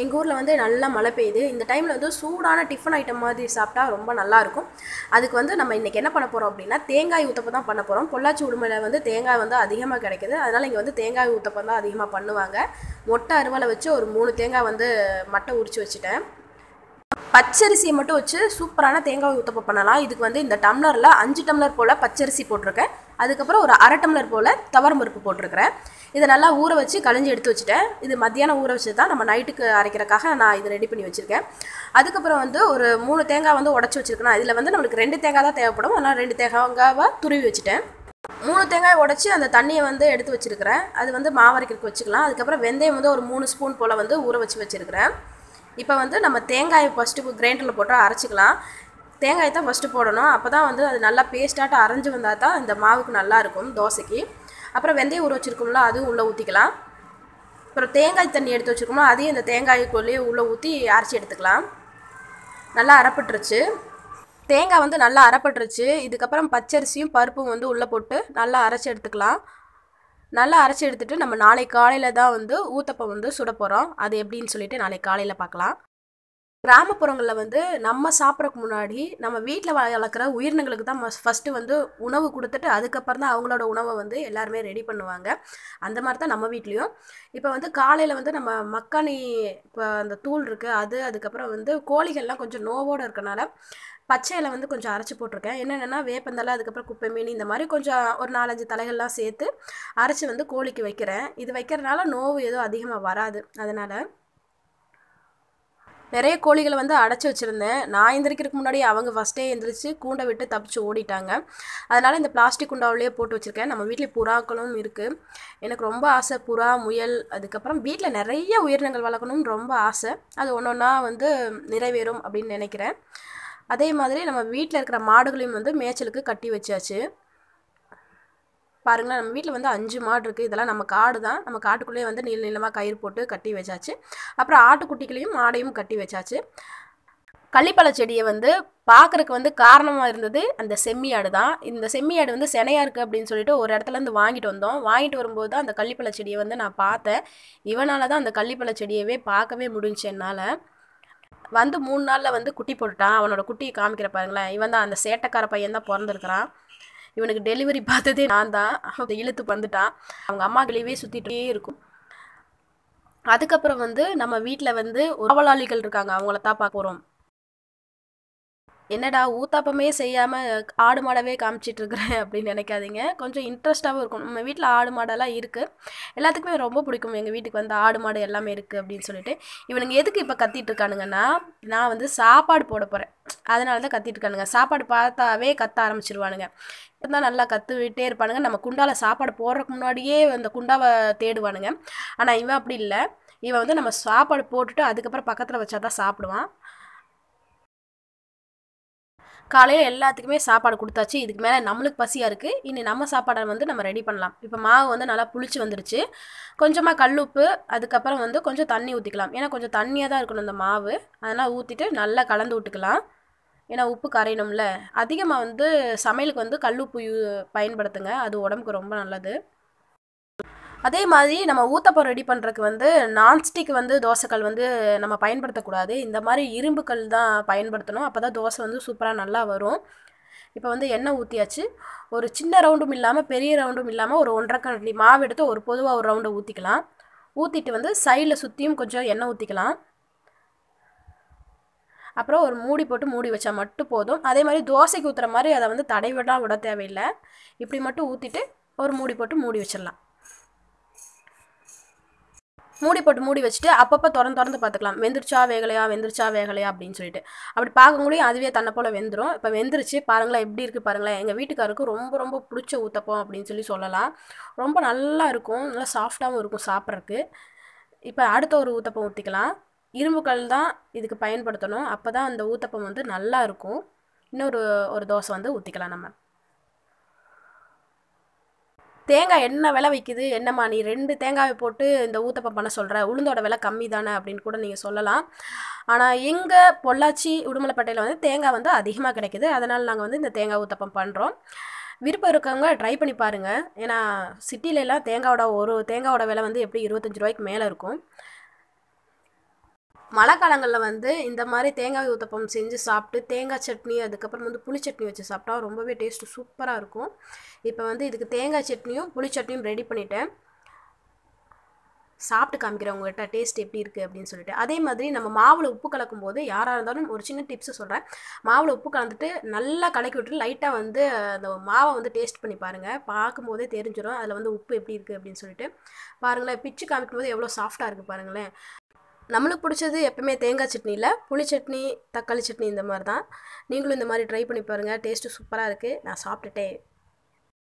எங்கள் ஊரில் வந்து நல்லா மழை பெய்யுது இந்த டைமில் வந்து சூடான டிஃபன் ஐட்டம் மாதிரி சாப்பிட்டா ரொம்ப நல்லாயிருக்கும் அதுக்கு வந்து நம்ம இன்றைக்கி என்ன பண்ண போகிறோம் அப்படின்னா தேங்காய் ஊற்றப்பம் தான் பண்ண போகிறோம் பொள்ளாச்சி உடுமையில் வந்து தேங்காய் வந்து அதிகமாக கிடைக்குது அதனால் இங்கே வந்து தேங்காய் ஊற்றப்பம் தான் அதிகமாக பண்ணுவாங்க மொட்டை அருவாலை வச்சு ஒரு மூணு தேங்காய் வந்து மட்டை உரிச்சு வச்சுட்டேன் பச்சரிசியை மட்டும் வச்சு சூப்பரான தேங்காய் ஊற்றப்பம் பண்ணலாம் இதுக்கு வந்து இந்த டம்ளரில் அஞ்சு டம்ளர் போல் பச்சரிசி போட்டிருக்கேன் அதுக்கப்புறம் ஒரு அரை டம்ளர் போல் தவறு பருப்பு போட்டிருக்கிறேன் இதை நல்லா ஊற வச்சு களைஞ்சி எடுத்து வச்சுட்டேன் இது மத்தியானம் ஊற வச்சு தான் நம்ம நைட்டுக்கு அரைக்கிறக்காக நான் இதை ரெடி பண்ணி வச்சுருக்கேன் அதுக்கப்புறம் வந்து ஒரு மூணு தேங்காய் வந்து உடச்சி வச்சுருக்கேன் இதில் வந்து நம்மளுக்கு ரெண்டு தேங்காய் தான் தேவைப்படும் அதனால் ரெண்டு தேங்காவாக துருவி வச்சுட்டேன் மூணு தேங்காய் உடச்சி அந்த தண்ணியை வந்து எடுத்து வச்சுருக்கிறேன் அது வந்து மாவரைக்கிறதுக்கு வச்சுக்கலாம் அதுக்கப்புறம் வெந்தயம் வந்து ஒரு மூணு ஸ்பூன் போல் வந்து ஊற வச்சு வச்சுருக்கிறேன் இப்போ வந்து நம்ம தேங்காயை ஃபஸ்ட்டு கிரைண்டரில் போட்டு அரைச்சிக்கலாம் தேங்காய் தான் ஃபஸ்ட்டு போடணும் அப்போ தான் வந்து அது நல்லா பேஸ்டாட்ட அரைஞ்சி வந்தால் தான் இந்த மாவுக்கு நல்லாயிருக்கும் தோசைக்கு அப்புறம் வெந்தயம் ஊற வச்சுருக்கோம்ல அதுவும் உள்ளே ஊற்றிக்கலாம் அப்புறம் தேங்காய் தண்ணி எடுத்து வச்சுருக்கோமோ அதையும் இந்த தேங்காய்க்குள்ளேயே உள்ளே ஊற்றி அரைச்சி எடுத்துக்கலாம் நல்லா அரைப்பட்டுருச்சு தேங்காய் வந்து நல்லா அரைப்பட்டுருச்சு இதுக்கப்புறம் பச்சரிசியும் பருப்பும் வந்து உள்ளே போட்டு நல்லா அரைச்சி எடுத்துக்கலாம் நல்லா அரைச்சி எடுத்துகிட்டு நம்ம நாளைக்கு காலையில் தான் வந்து ஊத்தப்பம் வந்து சுட போகிறோம் அது எப்படின்னு சொல்லிட்டு நாளைக்கு காலையில் பார்க்கலாம் கிராமப்புறங்களில் வந்து நம்ம சாப்பிட்றதுக்கு முன்னாடி நம்ம வீட்டில் வளர்க்குற உயிரினங்களுக்கு தான் ஃபஸ்ட்டு வந்து உணவு கொடுத்துட்டு அதுக்கப்புறம் தான் அவங்களோட உணவை வந்து எல்லாருமே ரெடி பண்ணுவாங்க அந்த மாதிரி தான் நம்ம வீட்லேயும் இப்போ வந்து காலையில் வந்து நம்ம மக்கானி இப்போ அந்த தூள் இருக்குது அது அதுக்கப்புறம் வந்து கோழிகள்லாம் கொஞ்சம் நோவோடு இருக்கனால பச்சையில் வந்து கொஞ்சம் அரைச்சி போட்டிருக்கேன் என்னென்னா வேப்பந்தலை அதுக்கப்புறம் குப்பை மீன் இந்த மாதிரி கொஞ்சம் ஒரு நாலஞ்சு தலைகள்லாம் சேர்த்து அரைச்சி வந்து கோழிக்கு வைக்கிறேன் இது வைக்கிறதுனால நோவு எதுவும் அதிகமாக வராது அதனால் நிறைய கோழிகளை வந்து அடைச்சி வச்சுருந்தேன் நான் எந்திரிக்கிறதுக்கு முன்னாடி அவங்க ஃபஸ்ட்டே எழுந்திரிச்சு கூண்டை விட்டு தப்பிச்சு ஓடிட்டாங்க அதனால் இந்த பிளாஸ்டிக் குண்டாவிலேயே போட்டு வச்சுருக்கேன் நம்ம வீட்டில் புறாக்களும் இருக்குது எனக்கு ரொம்ப ஆசை புறா முயல் அதுக்கப்புறம் வீட்டில் நிறைய உயிரினங்கள் வளர்க்கணும்னு ரொம்ப ஆசை அது ஒன்று ஒன்றா வந்து நிறைவேறும் அப்படின்னு நினைக்கிறேன் அதே மாதிரி நம்ம வீட்டில் இருக்கிற மாடுகளையும் வந்து மேய்ச்சலுக்கு கட்டி வச்சாச்சு பாருங்களேன் நம்ம வீட்டில் வந்து அஞ்சு மாடு இருக்குது இதெல்லாம் நம்ம காடு தான் நம்ம காட்டுக்குள்ளேயே வந்து நீள நீளமாக கயிறு போட்டு கட்டி வச்சாச்சு அப்புறம் ஆட்டுக்குட்டிகளையும் மாடையும் கட்டி வச்சாச்சு கள்ளிப்பழ செடியை வந்து பார்க்குறக்கு வந்து காரணமாக இருந்தது அந்த செம்மியாடு தான் இந்த செம்மியாடு வந்து செனையாக இருக்குது அப்படின்னு சொல்லிட்டு ஒரு இடத்துலேருந்து வாங்கிட்டு வந்தோம் வாங்கிட்டு வரும்போது தான் அந்த கள்ளிப்பழ செடியை வந்து நான் பார்த்தேன் இவனால் தான் அந்த கள்ளிப்பழ செடியவே பார்க்கவே முடிஞ்சு என்னால் வந்து மூணு நாளில் வந்து குட்டி போட்டுட்டான் அவனோட குட்டியை காமிக்கிற பாருங்களேன் இவன் தான் அந்த சேட்டைக்கார பையன் தான் பிறந்திருக்கிறான் இவனுக்கு டெலிவரி பார்த்ததே நான் தான் இழுத்து வந்துட்டான் அவங்க அம்மா கிளியவே சுற்றிட்டே இருக்கும் அதுக்கப்புறம் வந்து நம்ம வீட்டில் வந்து உறவலாளிகள் இருக்காங்க அவங்கள தான் பார்க்க போகிறோம் என்னடா ஊத்தாப்பமே செய்யாமல் ஆடு மாடவே காமிச்சிட்டு இருக்கிறேன் அப்படின்னு நினைக்காதீங்க கொஞ்சம் இன்ட்ரெஸ்ட்டாகவும் இருக்கும் நம்ம வீட்டில் ஆடு மாடெல்லாம் இருக்குது எல்லாத்துக்குமே ரொம்ப பிடிக்கும் எங்கள் வீட்டுக்கு வந்து ஆடு மாடு எல்லாமே இருக்குது அப்படின்னு சொல்லிட்டு இவனுங்க எதுக்கு இப்போ கத்திட்டு இருக்கானுங்கன்னா நான் வந்து சாப்பாடு போட போகிறேன் அதனால தான் கத்திட்டு இருக்கானுங்க சாப்பாடு பார்த்தாவே கத்த ஆரம்பிச்சிருவானுங்க இப்போ தான் நல்லா கற்றுக்கிட்டே இருப்பானுங்க நம்ம குண்டாவில் சாப்பாடு போடுறதுக்கு முன்னாடியே அந்த குண்டாவை தேடுவானுங்க ஆனால் இவன் அப்படி இல்லை இவன் வந்து நம்ம சாப்பாடு போட்டுட்டு அதுக்கப்புறம் பக்கத்தில் வச்சா தான் சாப்பிடுவான் காலையில் எல்லாத்துக்குமே சாப்பாடு கொடுத்தாச்சு இதுக்கு மேலே நம்மளுக்கு பசியாக இருக்குது இனி நம்ம சாப்பாடை வந்து நம்ம ரெடி பண்ணலாம் இப்போ மாவு வந்து நல்லா புளிச்சு வந்துருச்சு கொஞ்சமாக கல்லுப்பு அதுக்கப்புறம் வந்து கொஞ்சம் தண்ணி ஊற்றிக்கலாம் ஏன்னா கொஞ்சம் தண்ணியாக தான் இருக்கணும் இந்த மாவு அதெல்லாம் ஊற்றிட்டு நல்லா கலந்து விட்டுக்கலாம் ஏன்னா உப்பு கரையணும்ல அதிகமாக வந்து சமையலுக்கு வந்து கல்லுப்பு பயன்படுத்துங்க அது உடம்புக்கு ரொம்ப நல்லது அதே மாதிரி நம்ம ஊத்தப்பம் ரெடி பண்ணுறதுக்கு வந்து நான்ஸ்டிக் வந்து தோசைக்கல் வந்து நம்ம பயன்படுத்தக்கூடாது இந்த மாதிரி இரும்புக்கல் தான் பயன்படுத்தணும் அப்போ தான் தோசை வந்து சூப்பராக நல்லா வரும் இப்போ வந்து எண்ணெய் ஊற்றியாச்சு ஒரு சின்ன ரவுண்டும் இல்லாமல் பெரிய ரவுண்டும் இல்லாமல் ஒரு ஒன்றரை கண்டி மாவு எடுத்து ஒரு பொதுவாக ஒரு ரவுண்டை ஊற்றிக்கலாம் ஊற்றிட்டு வந்து சைடில் சுற்றியும் கொஞ்சம் எண்ணெய் ஊற்றிக்கலாம் அப்புறம் ஒரு மூடி போட்டு மூடி வச்சா மட்டும் போதும் அதே மாதிரி தோசைக்கு ஊற்றுற மாதிரி அதை வந்து தடை விட தேவையில்லை இப்படி மட்டும் ஊற்றிட்டு ஒரு மூடி போட்டு மூடி வச்சிடலாம் மூடி போட்டு மூடி வச்சுட்டு அப்பப்போ திறந்து திறந்து பார்த்துக்கலாம் வெந்துருச்சா வேகலையா வெந்துருச்சா வேகலையா அப்படின்னு சொல்லிட்டு அப்படி பார்க்கக்கூடிய அதுவே தன்னை போல் வெந்துடும் இப்போ வெந்துருச்சு பாருங்களேன் எப்படி இருக்குது பாருங்களேன் எங்கள் வீட்டுக்காருக்கு ரொம்ப ரொம்ப பிடிச்ச ஊத்தப்பம் அப்படின்னு சொல்லி சொல்லலாம் ரொம்ப நல்லா இருக்கும் நல்லா சாஃப்டாகவும் இருக்கும் சாப்பிட்றதுக்கு இப்போ அடுத்த ஒரு ஊத்தப்பம் ஊற்றிக்கலாம் இரும்புக்கல் தான் இதுக்கு பயன்படுத்தணும் அப்போ தான் அந்த ஊத்தப்பம் வந்து நல்லா இருக்கும் இன்னொரு ஒரு தோசை வந்து ஊற்றிக்கலாம் நம்ம தேங்காய் என்ன விலை விற்கிது என்னம்மா நீ ரெண்டு தேங்காயை போட்டு இந்த ஊத்தப்பம் பண்ண சொல்கிற உளுந்தோட விலை கம்மி தானே அப்படின்னு கூட நீங்கள் சொல்லலாம் ஆனால் எங்கள் பொள்ளாச்சி உடுமலைப்பட்டையில் வந்து தேங்காய் வந்து அதிகமாக கிடைக்கிது அதனால் நாங்கள் வந்து இந்த தேங்காய் ஊத்தப்பம் பண்ணுறோம் விருப்பம் இருக்கவங்க ட்ரை பண்ணி பாருங்கள் ஏன்னா சிட்டிலெலாம் தேங்காயோட ஒரு தேங்காயோட விலை வந்து எப்படி இருபத்தஞ்சி ரூபாய்க்கு மேலே இருக்கும் மழை காலங்களில் வந்து இந்த மாதிரி தேங்காய் ஊத்தப்பம் செஞ்சு சாப்பிட்டு தேங்காய் சட்னி அதுக்கப்புறம் வந்து புளி சட்னி வச்சு சாப்பிட்டா ரொம்பவே டேஸ்ட்டு சூப்பராக இருக்கும் இப்போ வந்து இதுக்கு தேங்காய் சட்னியும் புளி சட்னியும் ரெடி பண்ணிவிட்டேன் சாப்பிட்டு காமிக்கிறேன் உங்கள்கிட்ட டேஸ்ட் எப்படி இருக்குது அப்படின்னு சொல்லிட்டு அதே மாதிரி நம்ம மாவில் உப்பு கலக்கும் போது யாராக இருந்தாலும் ஒரு சின்ன டிப்ஸு சொல்கிறேன் மாவில் உப்பு கலந்துட்டு நல்லா கலக்கி விட்டு லைட்டாக வந்து அந்த மாவை வந்து டேஸ்ட் பண்ணி பாருங்கள் பார்க்கும்போதே தெரிஞ்சிடும் அதில் வந்து உப்பு எப்படி இருக்குது அப்படின்னு சொல்லிட்டு பாருங்களேன் பிச்சு காமிக்கும் போது எவ்வளோ சாஃப்டாக இருக்குது பாருங்களேன் நம்மளுக்கு பிடிச்சது எப்போவுமே தேங்காய் சட்னி இல்லை புளி சட்னி தக்காளி சட்னி இந்த மாதிரி தான் நீங்களும் இந்த மாதிரி ட்ரை பண்ணி பாருங்கள் டேஸ்ட்டு சூப்பராக இருக்குது நான் சாப்பிட்டுட்டேன்